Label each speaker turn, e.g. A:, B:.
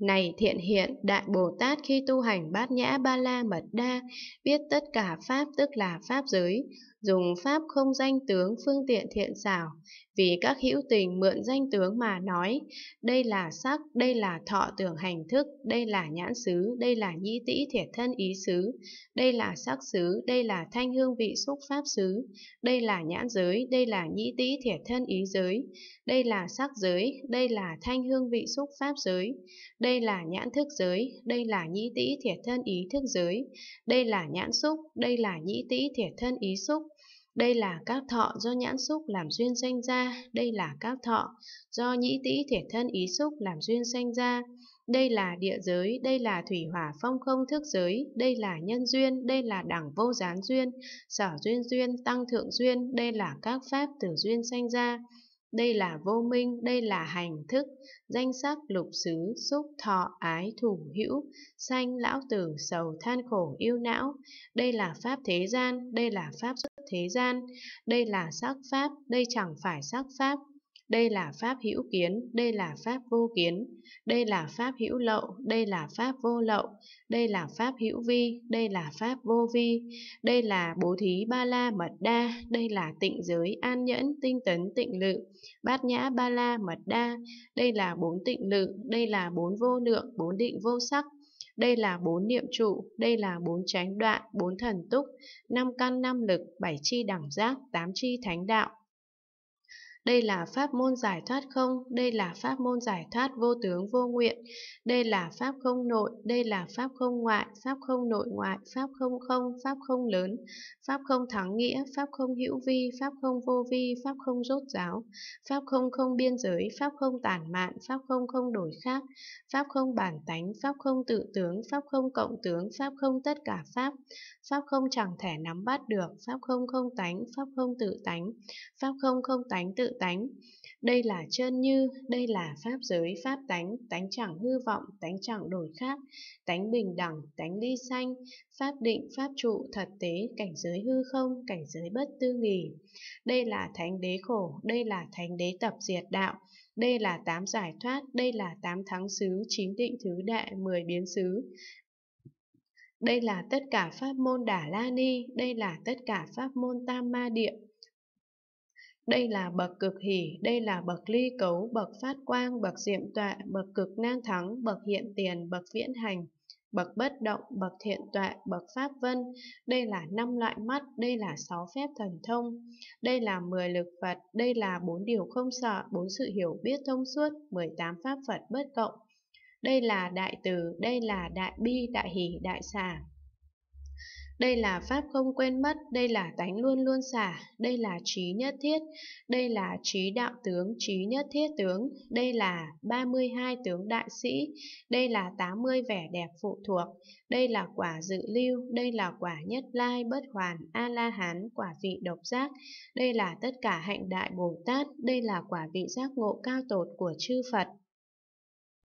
A: Này thiện hiện, Đại Bồ Tát khi tu hành bát nhã ba la mật đa, biết tất cả Pháp tức là Pháp giới, dùng pháp không danh tướng phương tiện thiện xảo, vì các hữu tình mượn danh tướng mà nói, đây là sắc, đây là thọ tưởng hành thức, đây là nhãn xứ, đây là nhĩ tĩ thiệt thân ý xứ, đây là sắc xứ, đây là thanh hương vị xúc pháp xứ, đây là nhãn giới, đây là nhĩ tĩ thiệt thân ý giới, đây là sắc giới, đây là thanh hương vị xúc pháp giới, đây là nhãn thức giới, đây là nhĩ tĩ thiệt thân ý thức giới, đây là nhãn xúc, đây là nhĩ tĩ thiệt thân ý xúc, đây là các thọ do nhãn xúc làm duyên sanh ra, đây là các thọ do nhĩ tĩ thể thân ý xúc làm duyên sanh ra. Đây là địa giới, đây là thủy hỏa phong không thức giới, đây là nhân duyên, đây là đẳng vô gián duyên, sở duyên duyên, tăng thượng duyên, đây là các pháp từ duyên sanh ra đây là vô minh, đây là hành thức, danh sắc lục xứ, xúc thọ ái thủ hữu, sanh lão tử sầu than khổ yêu não, đây là pháp thế gian, đây là pháp xuất thế gian, đây là sắc pháp, đây chẳng phải sắc pháp, đây là pháp hữu kiến, đây là pháp vô kiến, đây là pháp hữu lậu, đây là pháp vô lậu, đây là pháp hữu vi, đây là pháp vô vi, đây là bố thí ba la mật đa, đây là tịnh giới an nhẫn, tinh tấn tịnh lự, bát nhã ba la mật đa, đây là bốn tịnh lự, đây là bốn vô lượng, bốn định vô sắc, đây là bốn niệm trụ, đây là bốn tránh đoạn, bốn thần túc, năm căn năm lực, bảy chi đẳng giác, tám chi thánh đạo, đây là pháp môn giải thoát không, đây là pháp môn giải thoát vô tướng vô nguyện, đây là pháp không nội, đây là pháp không ngoại, pháp không nội ngoại, pháp không không, pháp không lớn, pháp không thắng nghĩa, pháp không hữu vi, pháp không vô vi, pháp không rốt giáo, pháp không không biên giới, pháp không tản mạn, pháp không không đổi khác, pháp không bản tánh, pháp không tự tướng, pháp không cộng tướng, pháp không tất cả pháp, pháp không chẳng thể nắm bắt được, pháp không không tánh, pháp không tự tánh, pháp không không tánh tự tánh. Đây là chân như, đây là pháp giới pháp tánh, tánh chẳng hư vọng, tánh chẳng đổi khác, tánh bình đẳng, tánh ly sanh, pháp định, pháp trụ, thật tế, cảnh giới hư không, cảnh giới bất tư nghỉ. Đây là thánh đế khổ, đây là thánh đế tập diệt đạo, đây là tám giải thoát, đây là tám thắng xứ, chín định thứ đệ mười biến xứ. Đây là tất cả pháp môn Đà La Ni, đây là tất cả pháp môn Tam Ma Địa. Đây là bậc cực hỷ, đây là bậc ly cấu, bậc phát quang, bậc diệm tọa, bậc cực nang thắng, bậc hiện tiền, bậc viễn hành, bậc bất động, bậc thiện tọa, bậc pháp vân. Đây là năm loại mắt, đây là sáu phép thần thông, đây là 10 lực Phật, đây là bốn điều không sợ, bốn sự hiểu biết thông suốt, 18 pháp Phật bất cộng. Đây là đại từ, đây là đại bi, đại hỷ, đại xả, đây là pháp không quên mất, đây là tánh luôn luôn xả, đây là trí nhất thiết, đây là trí đạo tướng, trí nhất thiết tướng, đây là 32 tướng đại sĩ, đây là 80 vẻ đẹp phụ thuộc, đây là quả dự lưu, đây là quả nhất lai bất hoàn, A-la-hán, quả vị độc giác, đây là tất cả hạnh đại Bồ Tát, đây là quả vị giác ngộ cao tột của chư Phật.